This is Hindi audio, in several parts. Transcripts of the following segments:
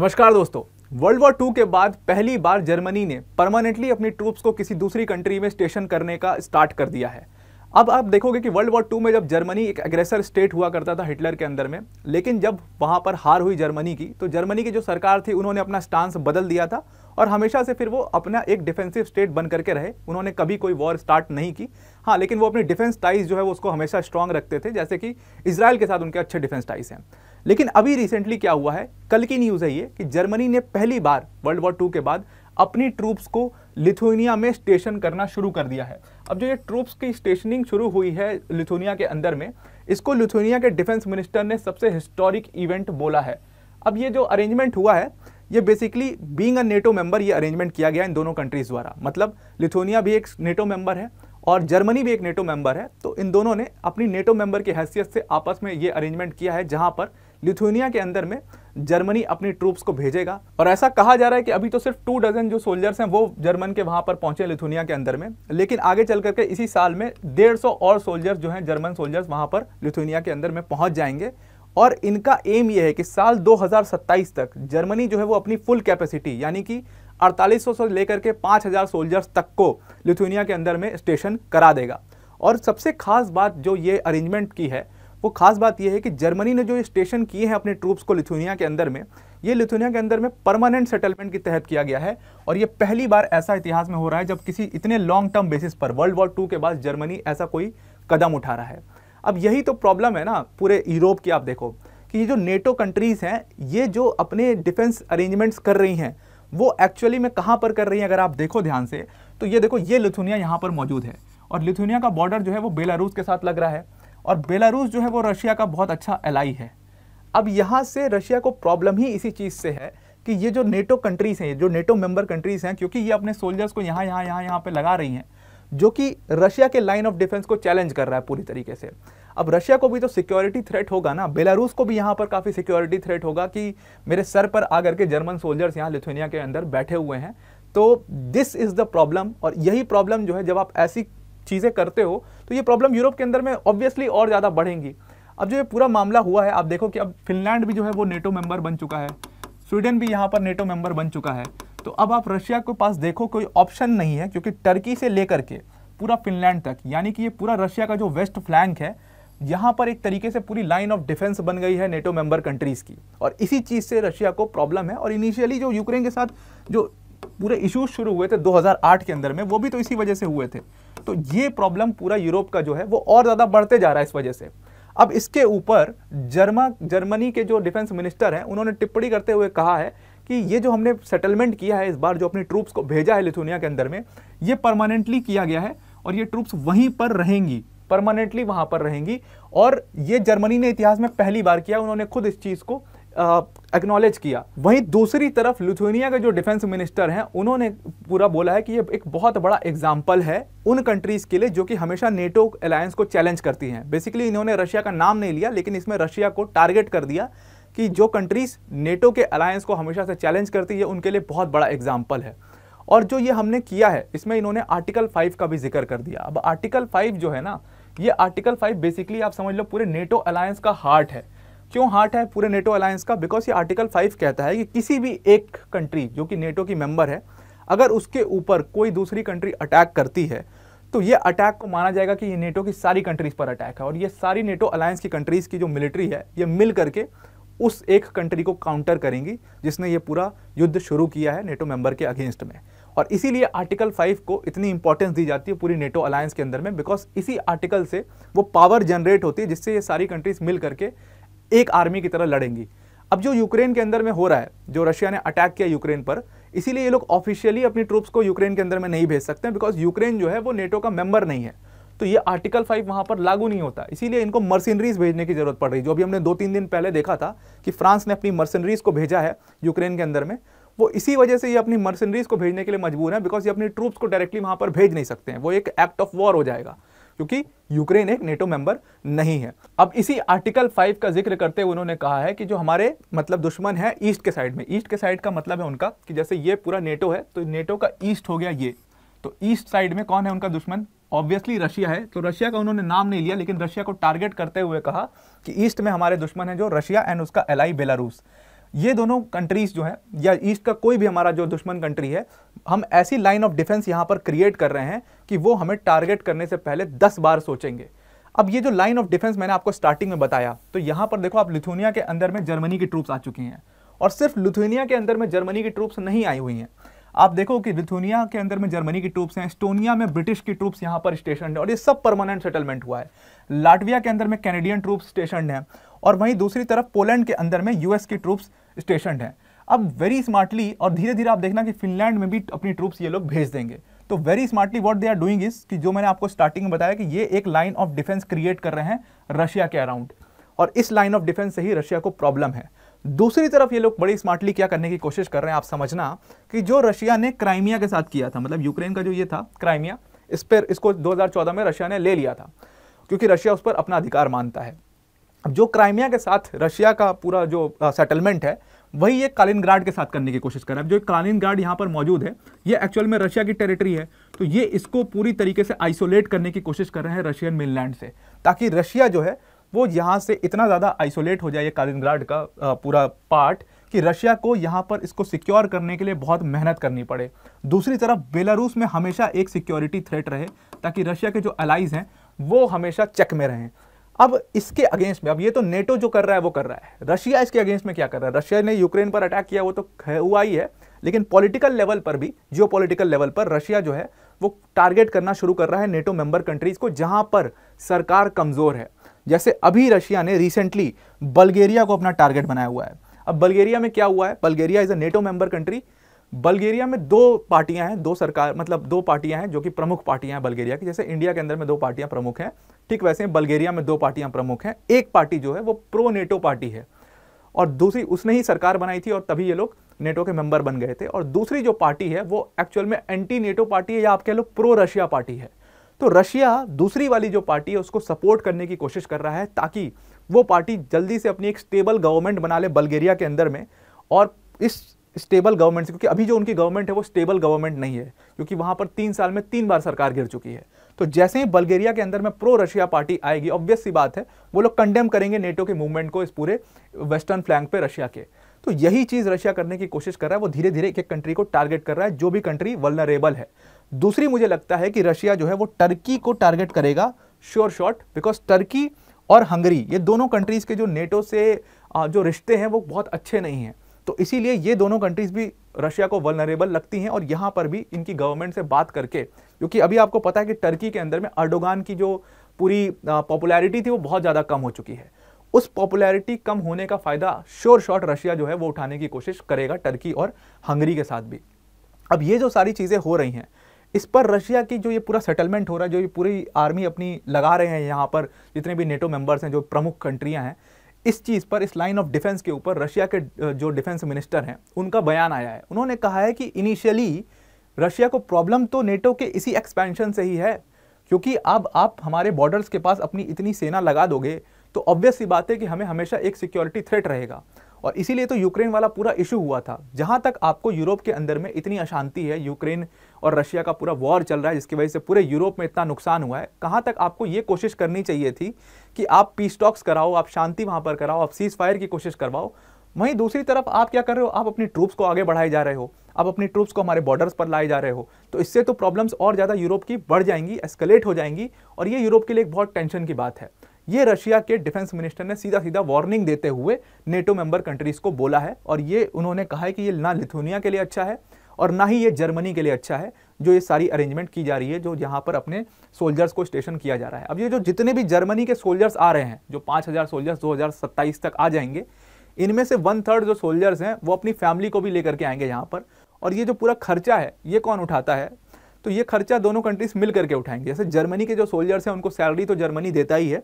नमस्कार दोस्तों वर्ल्ड वॉर टू के बाद पहली बार जर्मनी ने परमानेंटली अपनी ट्रूप्स को किसी दूसरी कंट्री में स्टेशन करने का स्टार्ट कर दिया है अब आप देखोगे कि वर्ल्ड वॉर टू में जब जर्मनी एक एग्रेसर स्टेट हुआ करता था हिटलर के अंदर में लेकिन जब वहाँ पर हार हुई जर्मनी की तो जर्मनी की जो सरकार थी उन्होंने अपना स्टांस बदल दिया था और हमेशा से फिर वो अपना एक डिफेंसिव स्टेट बन करके रहे उन्होंने कभी कोई वॉर स्टार्ट नहीं की हाँ लेकिन वो अपनी डिफेंस टाइज जो है वो उसको हमेशा स्ट्रांग रखते थे जैसे कि इसराइल के साथ उनके अच्छे डिफेंस टाइज हैं लेकिन अभी रिसेंटली क्या हुआ है कल की न्यूज़ है ये कि जर्मनी ने पहली बार वर्ल्ड वॉर टू के बाद अपनी ट्रूप्स को लिथुनिया में स्टेशन करना शुरू कर दिया है अब जो ये ट्रूप्स की स्टेशनिंग शुरू हुई है लिथुनिया के अंदर में इसको लिथुनिया के डिफेंस मिनिस्टर ने सबसे हिस्टोरिक इवेंट बोला है अब ये जो अरेंजमेंट हुआ है ये basically being a NATO member ये अरेंजमेंट किया गया इन दोनों कंट्रीज़ द्वारा मतलब लिथुनिया भी एक नेटो मेंबर है और जर्मनी भी एक नेटो मेंबर है तो इन दोनों ने अपनी नेटो मेंबर की हैसियत से आपस में ये अरेंजमेंट किया है जहाँ पर लिथुनिया के अंदर में जर्मनी अपनी ट्रूप्स को भेजेगा और ऐसा कहा जा रहा है कि अभी तो सिर्फ टू डजन जो सोल्जर्स हैं वो जर्मन के वहां पर पहुंचे लिथुनिया के अंदर में लेकिन आगे चल करके इसी साल में डेढ़ सौ और सोल्जर्स जो हैं जर्मन सोल्जर्स वहां पर लिथुनिया के अंदर में पहुंच जाएंगे और इनका एम यह है कि साल दो तक जर्मनी जो है वो अपनी फुल कैपेसिटी यानी कि अड़तालीस से लेकर के पाँच सोल्जर्स तक को लिथुनिया के अंदर में स्टेशन करा देगा और सबसे खास बात जो ये अरेंजमेंट की है वो खास बात यह है कि जर्मनी ने जो स्टेशन किए हैं अपने ट्रूप्स को लिथुनिया के अंदर में ये लिथुनिया के अंदर में परमानेंट सेटलमेंट के तहत किया गया है और ये पहली बार ऐसा इतिहास में हो रहा है जब किसी इतने लॉन्ग टर्म बेसिस पर वर्ल्ड वॉर टू के बाद जर्मनी ऐसा कोई कदम उठा रहा है अब यही तो प्रॉब्लम है ना पूरे यूरोप की आप देखो कि ये जो नेटो कंट्रीज़ हैं ये जो अपने डिफेंस अरेंजमेंट्स कर रही हैं वो एक्चुअली में कहाँ पर कर रही हैं अगर आप देखो ध्यान से तो ये देखो ये लिथुनिया यहाँ पर मौजूद है और लिथुनिया का बॉर्डर जो है वो बेलारूस के साथ लग रहा है और बेलारूस जो है वो रशिया का बहुत अच्छा एलाई है अब यहाँ से रशिया को प्रॉब्लम ही इसी चीज़ से है कि ये जो नेटो कंट्रीज़ हैं जो नेटो मेंबर कंट्रीज़ हैं क्योंकि ये अपने सोल्जर्स को यहाँ यहाँ यहाँ यहाँ पर लगा रही हैं जो कि रशिया के लाइन ऑफ डिफेंस को चैलेंज कर रहा है पूरी तरीके से अब रशिया को भी तो सिक्योरिटी थ्रेट होगा ना बेलारूस को भी यहाँ पर काफ़ी सिक्योरिटी थ्रेट होगा कि मेरे सर पर आकर के जर्मन सोल्जर्स यहाँ लिथुनिया के अंदर बैठे हुए हैं तो दिस इज़ द प्रॉब्लम और यही प्रॉब्लम जो है जब आप ऐसी चीज़ें करते हो तो ये प्रॉब्लम यूरोप के अंदर में ऑब्वियसली और ज़्यादा बढ़ेंगी अब जो ये पूरा मामला हुआ है आप देखो कि अब फिनलैंड भी जो है वो नेटो मेंबर बन चुका है स्वीडन भी यहाँ पर नेटो मेंबर बन चुका है तो अब आप रशिया के पास देखो कोई ऑप्शन नहीं है क्योंकि टर्की से लेकर के पूरा फिनलैंड तक यानी कि ये पूरा रशिया का जो वेस्ट फ्लैंक है यहाँ पर एक तरीके से पूरी लाइन ऑफ डिफेंस बन गई है नेटो मेंबर कंट्रीज़ की और इसी चीज़ से रशिया को प्रॉब्लम है और इनिशियली जो यूक्रेन के साथ जो पूरे इशूज़ शुरू हुए थे दो के अंदर में वो भी तो इसी वजह से हुए थे तो ये प्रॉब्लम पूरा यूरोप का जो है वो और ज़्यादा बढ़ते जा रहा है इस वजह से अब इसके ऊपर जर्मा जर्मनी के जो डिफेंस मिनिस्टर हैं उन्होंने टिप्पणी करते हुए कहा है कि ये जो हमने सेटलमेंट किया है इस बार जो अपनी ट्रूप्स को भेजा है लिथुनिया के अंदर में ये परमानेंटली किया गया है और ये ट्रूप्स वहीं पर रहेंगी परमानेंटली वहां पर रहेंगी और ये जर्मनी ने इतिहास में पहली बार किया उन्होंने खुद इस चीज़ को एक्नॉलेज किया वहीं दूसरी तरफ लिथुनिया के जो डिफेंस मिनिस्टर हैं उन्होंने पूरा बोला है कि ये एक बहुत बड़ा एग्जाम्पल है उन कंट्रीज़ के लिए जो कि हमेशा नेटो अलायंस को चैलेंज करती हैं बेसिकली इन्होंने रशिया का नाम नहीं लिया लेकिन इसमें रशिया को टारगेट कर दिया कि जो कंट्रीज़ नेटो के अलायंस को हमेशा से चैलेंज करती है उनके लिए बहुत बड़ा एग्जाम्पल है और जो ये हमने किया है इसमें इन्होंने आर्टिकल फाइव का भी जिक्र कर दिया अब आर्टिकल फाइव जो है ना ये आर्टिकल फाइव बेसिकली आप समझ लो पूरे नेटो अलायंस का हार्ट है क्यों हार्ट है पूरे नेटो अलायंस का बिकॉज ये आर्टिकल फाइव कहता है कि किसी भी एक कंट्री जो कि नेटो की मेंबर है अगर उसके ऊपर कोई दूसरी कंट्री अटैक करती है तो ये अटैक को माना जाएगा कि ये नेटो की सारी कंट्रीज़ पर अटैक है और ये सारी नेटो अलायंस की कंट्रीज़ की जो मिलिट्री है ये मिल करके उस एक कंट्री को काउंटर करेंगी जिसने ये पूरा युद्ध शुरू किया है नेटो मेंबर के अगेंस्ट में और इसीलिए आर्टिकल फाइव को इतनी इंपॉर्टेंस दी जाती है पूरी नेटो अलायंस के अंदर में बिकॉज इसी आर्टिकल से वो पावर जनरेट होती है जिससे ये सारी कंट्रीज मिल करके एक आर्मी की तरह लड़ेंगी अब जो यूक्रेन के अंदर में हो रहा है जो रशिया ने अटैक किया यूक्रेन पर इसीलिए ये लोग ऑफिशियली अपनी ट्रूप्स को यूक्रेन के अंदर में नहीं भेज सकते बिकॉज यूक्रेन जो है वो नेटो का मेंबर नहीं है तो ये आर्टिकल फाइव वहाँ पर लागू नहीं होता इसीलिए इनको मर्सिनरीज भेजने की जरूरत पड़ रही जो अभी हमने दो तीन दिन पहले देखा था कि फ्रांस ने अपनी मर्सिनरीज को भेजा है यूक्रेन के अंदर में वो इसी वजह से ये अपनी मर्सिनरीज को भेजने के लिए मजबूर है बिकॉज ये अपनी ट्रूप्स को डायरेक्टली वहाँ पर भेज नहीं सकते हैं वो एक एक्ट ऑफ वॉर हो जाएगा क्योंकि यूक्रेन एक नेटो मेंबर नहीं है अब इसी आर्टिकल फाइव का जिक्र करते हुए उन्होंने कहा है कि जो हमारे मतलब दुश्मन है ईस्ट के साइड में ईस्ट के साइड का मतलब है उनका कि जैसे ये पूरा नेटो है तो नेटो का ईस्ट हो गया ये तो ईस्ट साइड में कौन है उनका दुश्मन ऑब्वियसली रशिया है तो रशिया का उन्होंने नाम नहीं लिया लेकिन रशिया को टारगेट करते हुए कहा कि ईस्ट में हमारे दुश्मन है जो रशिया एंड उसका एलाई बेलारूस ये दोनों कंट्रीज जो है या ईस्ट का कोई भी हमारा जो दुश्मन कंट्री है हम ऐसी लाइन ऑफ डिफेंस यहां पर क्रिएट कर रहे हैं कि वो हमें टारगेट करने से पहले दस बार सोचेंगे अब ये जो लाइन ऑफ डिफेंस मैंने आपको स्टार्टिंग में बताया तो यहां पर देखो आप लिथुनिया के अंदर में जर्मनी की ट्रूप्स आ चुकी हैं और सिर्फ लिथुनिया के अंदर में जर्मनी की ट्रूप्स नहीं आई हुई हैं आप देखो कि लिथुनिया के अंदर में जर्मनी की ट्रूप्स हैं स्टोनिया में ब्रिटिश की ट्रूप्स यहाँ पर स्टेशन है और ये सब परमानेंट सेटलमेंट हुआ है लाटविया के अंदर में कैनेडियन ट्रूप्स स्टेशन है और वहीं दूसरी तरफ पोलैंड के अंदर में यूएस की ट्रूप्स स्टेशन हैं अब वेरी स्मार्टली और धीरे धीरे आप देखना कि फिनलैंड में भी अपनी ट्रूप्स ये लोग भेज देंगे तो very smartly what they are doing is कि जो मैंने आपको स्टार्टिंग में बताया कि ये एक लाइन ऑफ डिफेंस क्रिएट कर रहे हैं रशिया के अराउंड और इस लाइन ऑफ डिफेंस से ही रशिया को प्रॉब्लम है दूसरी तरफ ये लोग बड़ी स्मार्टली क्या करने की कोशिश कर रहे हैं आप समझना कि जो रशिया ने क्राइमिया के साथ किया था मतलब यूक्रेन का जो ये था क्राइमिया इस पर इसको 2014 में रशिया ने ले लिया था क्योंकि रशिया उस पर अपना अधिकार मानता है जो क्राइमिया के साथ रशिया का पूरा जो सेटलमेंट है वही ये कालिनग्राड के साथ करने की कोशिश कर रहा है जो गार्ड यहाँ पर मौजूद है ये एक्चुअल में रशिया की टेरिटरी है तो ये इसको पूरी तरीके से आइसोलेट करने की कोशिश कर रहे हैं रशियन मेनलैंड से ताकि रशिया जो है वो यहाँ से इतना ज़्यादा आइसोलेट हो जाए ये कालिनग्राड का पूरा पार्ट कि रशिया को यहाँ पर इसको सिक्योर करने के लिए बहुत मेहनत करनी पड़े दूसरी तरफ बेलारूस में हमेशा एक सिक्योरिटी थ्रेट रहे ताकि रशिया के जो अलाइज हैं वो हमेशा चेक में रहें अब इसके अगेंस्ट में अब ये तो नेटो जो कर रहा है वो कर रहा है रशिया इसके अगेंस्ट में क्या कर रहा है रशिया ने यूक्रेन पर अटैक किया वो तो हुआ ही है लेकिन पॉलिटिकल लेवल पर भी जियो लेवल पर रशिया जो है वो टारगेट करना शुरू कर रहा है नेटो मेंबर कंट्रीज को जहां पर सरकार कमज़ोर है जैसे अभी रशिया ने रिसेंटली बल्गेरिया को अपना टारगेट बनाया हुआ है अब बल्गेरिया में क्या हुआ है Bulgaria is a NATO member country Bulgaria में दो पार्टियां हैं दो सरकार मतलब दो पार्टियां हैं जो कि प्रमुख पार्टियां हैं बल्गेरिया की जैसे इंडिया के अंदर में दो पार्टियां प्रमुख हैं ठीक वैसे ही बल्गेरिया में दो पार्टियां प्रमुख हैं एक पार्टी जो है वो प्रो नेटो पार्टी है और दूसरी उसने ही सरकार बनाई थी और तभी ये लोग नेटो के मेंबर बन गए थे और दूसरी जो पार्टी है वो एक्चुअल में एंटी नेटो पार्टी है या आप कह लो प्रो रशिया पार्टी है तो रशिया दूसरी वाली जो पार्टी है उसको सपोर्ट करने की कोशिश कर रहा है ताकि वो पार्टी जल्दी से अपनी एक स्टेबल गवर्नमेंट बना ले बल्गेरिया के अंदर में और इस स्टेबल गवर्नमेंट से क्योंकि अभी जो उनकी गवर्नमेंट है वो स्टेबल गवर्नमेंट नहीं है क्योंकि वहां पर तीन साल में तीन बार सरकार गिर चुकी है तो जैसे ही बल्गेरिया के अंदर में प्रो रशिया पार्टी आएगी ऑब्वियस सी बात है वो लोग कंडेम करेंगे नेटो के मूवमेंट को इस पूरे वेस्टर्न फ्लैंक पे रशिया के तो यही चीज़ रशिया करने की कोशिश कर रहा है वो धीरे धीरे एक एक कंट्री को टारगेट कर रहा है जो भी कंट्री वलनरेबल है दूसरी मुझे लगता है कि रशिया जो है वो टर्की को टारगेट करेगा श्योर शॉट बिकॉज टर्की और हंगरी ये दोनों कंट्रीज़ के जो नेटो से जो रिश्ते हैं वो बहुत अच्छे नहीं हैं तो इसीलिए ये दोनों कंट्रीज़ भी रशिया को वलनरेबल लगती हैं और यहाँ पर भी इनकी गवर्नमेंट से बात करके क्योंकि अभी आपको पता है कि टर्की के अंदर में अर्डोगान की जो पूरी पॉपुलैरिटी थी वो बहुत ज़्यादा कम हो चुकी है उस पॉपुलैरिटी कम होने का फ़ायदा श्योर शॉर्ट रशिया जो है वो उठाने की कोशिश करेगा टर्की और हंगरी के साथ भी अब ये जो सारी चीज़ें हो रही हैं इस पर रशिया की जो ये पूरा सेटलमेंट हो रहा है जो ये पूरी आर्मी अपनी लगा रहे हैं यहाँ पर जितने भी नेटो मेंबर्स हैं जो प्रमुख कंट्रियाँ हैं इस चीज़ पर इस लाइन ऑफ डिफेंस के ऊपर रशिया के जो डिफेंस मिनिस्टर हैं उनका बयान आया है उन्होंने कहा है कि इनिशियली रशिया को प्रॉब्लम तो नेटो के इसी एक्सपेंशन से ही है क्योंकि अब आप हमारे बॉर्डर्स के पास अपनी इतनी सेना लगा दोगे तो ऑब्वियस ही बात है कि हमें हमेशा एक सिक्योरिटी थ्रेट रहेगा और इसीलिए तो यूक्रेन वाला पूरा इशू हुआ था जहाँ तक आपको यूरोप के अंदर में इतनी अशांति है यूक्रेन और रशिया का पूरा वॉर चल रहा है जिसकी वजह से पूरे यूरोप में इतना नुकसान हुआ है कहाँ तक आपको ये कोशिश करनी चाहिए थी कि आप पीस टॉक्स कराओ आप शांति वहाँ पर कराओ आप सीज फायर की कोशिश करवाओ वहीं दूसरी तरफ आप क्या कर रहे हो आप अपनी ट्रूप्स को आगे बढ़ाए जा रहे हो आप अपनी ट्रूप्स को हमारे बॉर्डर्स पर लाए जा रहे हो तो इससे तो प्रॉब्लम्स और ज़्यादा यूरोप की बढ़ जाएंगी एस्केलेट हो जाएंगी और ये यूरोप के लिए एक बहुत टेंशन की बात है ये रशिया के डिफेंस मिनिस्टर ने सीधा सीधा वार्निंग देते हुए नेटो मेंबर कंट्रीज़ को बोला है और ये उन्होंने कहा है कि ये ना लिथुनिया के लिए अच्छा है और ना ही ये जर्मनी के लिए अच्छा है जो ये सारी अरेंजमेंट की जा रही है जो यहाँ पर अपने सोल्जर्स को स्टेशन किया जा रहा है अब ये जो जितने भी जर्मनी के सोल्जर्स आ रहे हैं जो पाँच हज़ार सोल्जर्स दो हज़ार सत्ताईस तक आ जाएंगे इनमें से वन थर्ड जो सोल्जर्स हैं वो अपनी फैमिली को भी लेकर के आएंगे यहाँ पर और ये जो पूरा खर्चा है ये कौन उठाता है तो ये खर्चा दोनों कंट्रीज मिल करके उठाएंगे जैसे जर्मनी के जो सोल्जर्स हैं उनको सैलरी तो जर्मनी देता ही है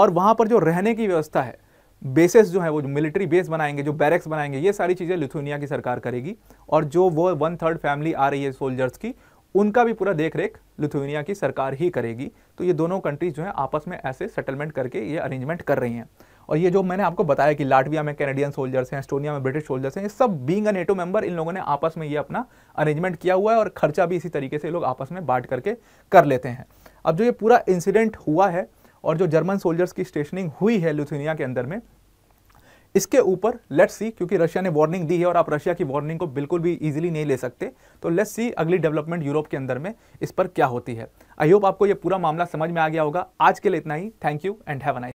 और वहाँ पर जो रहने की व्यवस्था है बेसेस जो है वो मिलिट्री बेस बनाएंगे जो बैरक्स बनाएंगे ये सारी चीज़ें लिथुनिया की सरकार करेगी और जो वो वन थर्ड फैमिली आ रही है सोल्जर्स की उनका भी पूरा देख रेख लिथुनिया की सरकार ही करेगी तो ये दोनों कंट्रीज जो है आपस में ऐसे सेटलमेंट करके ये अरेंजमेंट कर रही हैं और ये जो मैंने आपको बताया कि लाटविया में कैनेडियन सोल्जर्स हैं एस्टोनिया में ब्रिटिश सोल्जर्स हैं ये सब बींग अ नेटो मेंबर इन लोगों ने आपस में ये अपना अरेंजमेंट किया हुआ है और खर्चा भी इसी तरीके से लोग आपस में बांट करके कर लेते हैं अब जो ये पूरा इंसिडेंट हुआ है और जो जर्मन सोल्जर्स की स्टेशनिंग हुई है लुथुनिया के अंदर में इसके ऊपर लेट्स सी क्योंकि रशिया ने वार्निंग दी है और आप रशिया की वार्निंग को बिल्कुल भी इजीली नहीं ले सकते तो लेट्स सी अगली डेवलपमेंट यूरोप के अंदर में इस पर क्या होती है आई होप आपको ये पूरा मामला समझ में आ गया होगा आज के लिए इतना ही thank you and have a nice